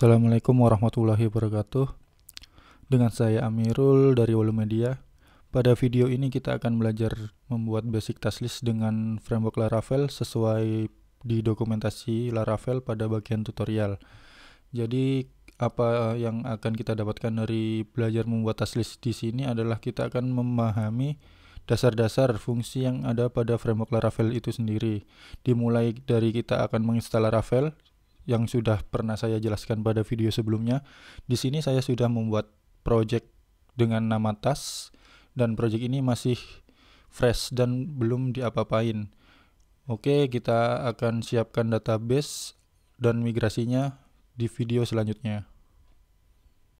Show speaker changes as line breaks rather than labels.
Assalamualaikum warahmatullahi wabarakatuh Dengan saya Amirul dari Walu Media Pada video ini kita akan belajar membuat basic task list dengan framework Laravel sesuai di dokumentasi Laravel pada bagian tutorial Jadi apa eh, yang akan kita dapatkan dari belajar membuat task list di sini adalah kita akan memahami dasar-dasar fungsi yang ada pada framework Laravel itu sendiri. Dimulai dari kita akan menginstal Laravel, yang sudah pernah saya jelaskan pada video sebelumnya. Di sini saya sudah membuat project dengan nama tas dan project ini masih fresh dan belum diapa-apain. Oke, kita akan siapkan database dan migrasinya di video selanjutnya.